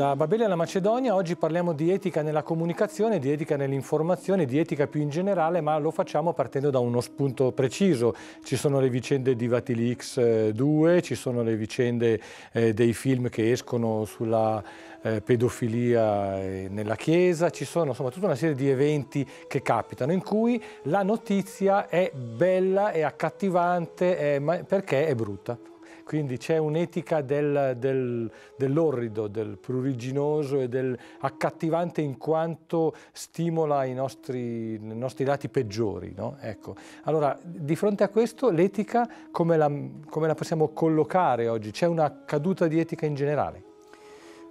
Da Babele alla Macedonia oggi parliamo di etica nella comunicazione, di etica nell'informazione, di etica più in generale, ma lo facciamo partendo da uno spunto preciso. Ci sono le vicende di Vatilix 2, eh, ci sono le vicende eh, dei film che escono sulla eh, pedofilia eh, nella Chiesa, ci sono insomma tutta una serie di eventi che capitano in cui la notizia è bella, è accattivante, è, perché è brutta. Quindi c'è un'etica del, del, dell'orrido, del pruriginoso e dell'accattivante in quanto stimola i nostri, i nostri lati peggiori. No? Ecco. Allora, di fronte a questo, l'etica come la, come la possiamo collocare oggi? C'è una caduta di etica in generale?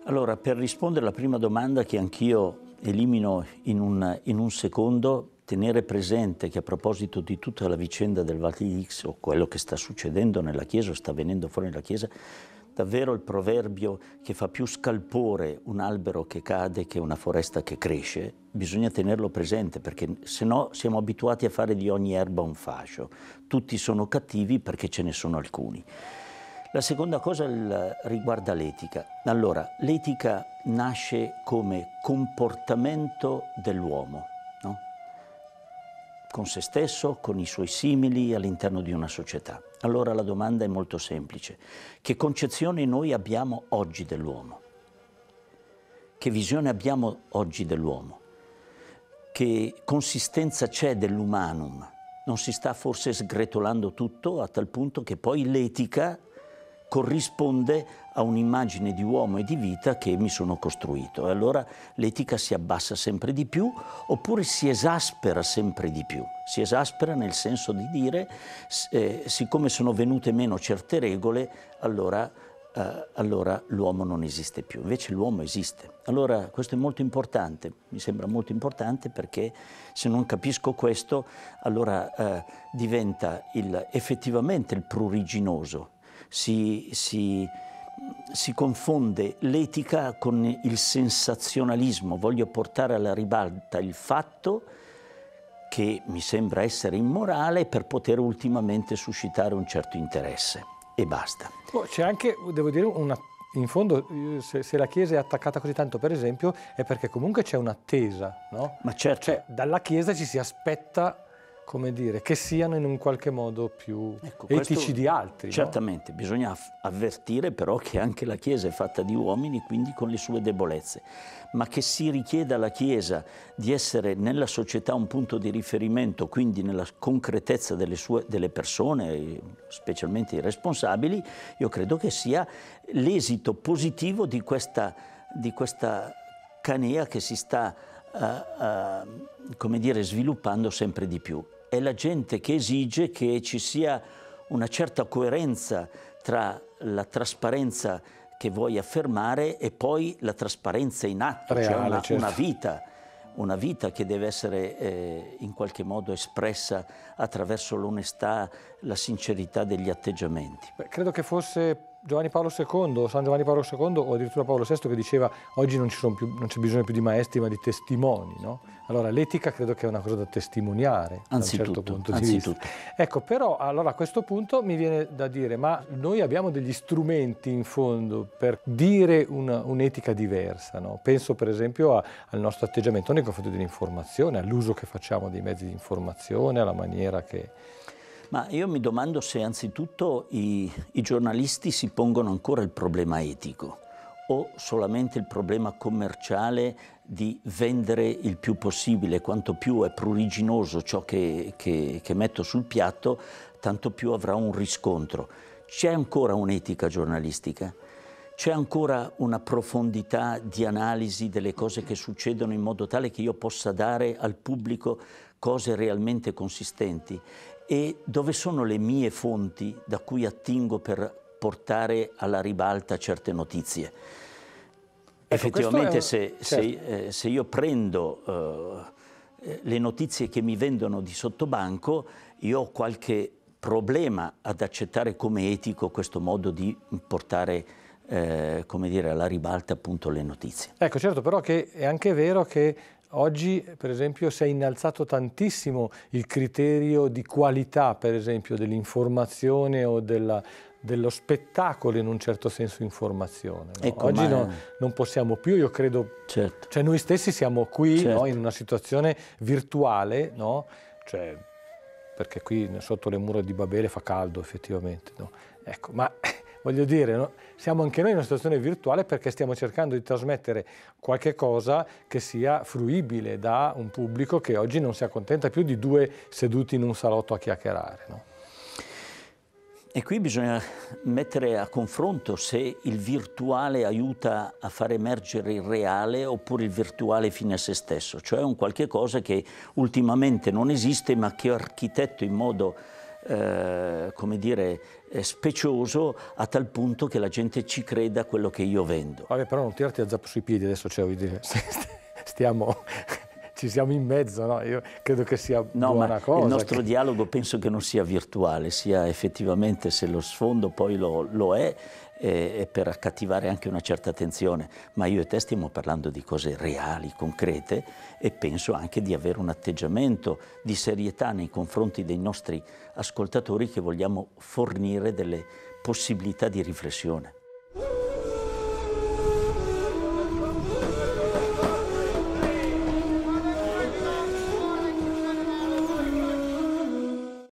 Allora, per rispondere alla prima domanda che anch'io elimino in un, in un secondo, tenere presente che a proposito di tutta la vicenda del Vatilix o quello che sta succedendo nella Chiesa o sta venendo fuori dalla Chiesa, davvero il proverbio che fa più scalpore un albero che cade che una foresta che cresce, bisogna tenerlo presente perché se no siamo abituati a fare di ogni erba un fascio. Tutti sono cattivi perché ce ne sono alcuni. La seconda cosa riguarda l'etica. Allora, l'etica nasce come comportamento dell'uomo con se stesso, con i suoi simili all'interno di una società. Allora la domanda è molto semplice. Che concezione noi abbiamo oggi dell'uomo? Che visione abbiamo oggi dell'uomo? Che consistenza c'è dell'umanum? Non si sta forse sgretolando tutto a tal punto che poi l'etica corrisponde a un'immagine di uomo e di vita che mi sono costruito. E allora l'etica si abbassa sempre di più oppure si esaspera sempre di più. Si esaspera nel senso di dire, eh, siccome sono venute meno certe regole, allora Uh, allora l'uomo non esiste più, invece l'uomo esiste. Allora questo è molto importante, mi sembra molto importante perché se non capisco questo allora uh, diventa il, effettivamente il pruriginoso, si, si si confonde l'etica con il sensazionalismo, voglio portare alla ribalta il fatto che mi sembra essere immorale per poter ultimamente suscitare un certo interesse e basta. Oh, c'è anche, devo dire, una, in fondo eh, se, se, la Chiesa è attaccata così tanto per esempio è perché comunque c'è un'attesa, no? Ma certo. Cioè dalla Chiesa ci si aspetta come dire, che siano in un qualche modo più ecco, etici questo, di altri. Certamente, no? bisogna avvertire però che anche la Chiesa è fatta di uomini, quindi con le sue debolezze, ma che si richieda alla Chiesa di essere nella società un punto di riferimento, quindi nella concretezza delle, sue, delle persone, specialmente i responsabili, io credo che sia l'esito positivo di questa, di questa canea che si sta, uh, uh, come dire, sviluppando sempre di più è la gente che esige che ci sia una certa coerenza tra la trasparenza che vuoi affermare e poi la trasparenza in atto, cioè Reale, cioè una, certo. una, vita, una vita che deve essere eh, in qualche modo espressa attraverso l'onestà, la sincerità degli atteggiamenti. Beh, credo che fosse Giovanni Paolo II, San Giovanni Paolo II o addirittura Paolo VI che diceva oggi non, più, non c'è bisogno più di maestri ma di testimoni. No? Allora l'etica credo che è una cosa da testimoniare anzi da un certo punto anzitutto. di vista. Ecco però allora a questo punto mi viene da dire ma noi abbiamo degli strumenti in fondo per dire una, un'etica diversa. No? Penso per esempio a, al nostro atteggiamento nei confronti dell'informazione, all'uso che facciamo dei mezzi di informazione, alla maniera che ma io mi domando se anzitutto i, i giornalisti si pongono ancora il problema etico o solamente il problema commerciale di vendere il più possibile, quanto più è pruriginoso ciò che, che, che metto sul piatto, tanto più avrà un riscontro. C'è ancora un'etica giornalistica? C'è ancora una profondità di analisi delle cose che succedono in modo tale che io possa dare al pubblico cose realmente consistenti? e dove sono le mie fonti da cui attingo per portare alla ribalta certe notizie. Ecco, Effettivamente un... se, certo. se, eh, se, io prendo eh, le notizie che mi vendono di sottobanco, io ho qualche problema ad accettare come etico questo modo di portare eh, come dire, alla ribalta appunto le notizie. Ecco, certo, però che è anche vero che Oggi, per esempio, si è innalzato tantissimo il criterio di qualità, per esempio, dell'informazione o della, dello spettacolo in un certo senso informazione. No? Ecco, Oggi ma... no, non possiamo più, io credo, certo. cioè noi stessi siamo qui certo. no, in una situazione virtuale, cioè, perché qui sotto le mura di Babele fa caldo effettivamente, ecco, ma voglio dire, no? siamo anche noi in una situazione virtuale perché stiamo cercando di trasmettere qualche cosa che sia fruibile da un pubblico che oggi non si accontenta più di due seduti in un salotto a chiacchierare. No? E qui bisogna mettere a confronto se il virtuale aiuta a far emergere il reale oppure il virtuale fine a se stesso, cioè un qualche cosa che ultimamente non esiste ma che architetto in modo eh, come dire, eh, specioso a tal punto che la gente ci creda quello che io vendo. Vabbè, però non tirarti a zappo sui piedi adesso, cioè, vuol dire, stiamo ci siamo in mezzo, no? Io credo che sia no, buona cosa. Il nostro che... dialogo penso che non sia virtuale, sia effettivamente se lo sfondo poi lo, lo è, e, eh, per accattivare anche una certa attenzione, ma io e te stiamo parlando di cose reali, concrete e penso anche di avere un atteggiamento di serietà nei confronti dei nostri ascoltatori che vogliamo fornire delle possibilità di riflessione.